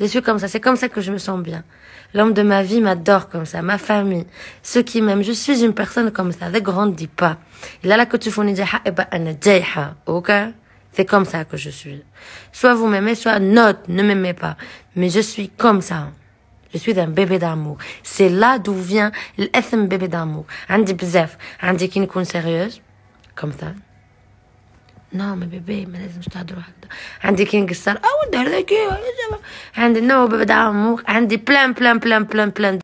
Je suis comme ça, c'est comme ça que je me sens bien. L'homme de ma vie m'adore comme ça, ma famille, ceux qui m'aiment. Je suis une personne comme ça, ne grandis pas. Il a là que tu ok C'est comme ça que je suis. Soit vous m'aimez, soit note, ne m'aimez pas. Mais je suis comme ça. Je suis un bébé d'amour. C'est là d'où vient l'ethme bébé d'amour. Andi bzef, andi qui sérieuse, comme ça. نعم بيبي ما لازمش تهضروا هكذا عندي كينج ستار او الدهر عندي نو بدا عندي بلان بلان بلان بلان بلان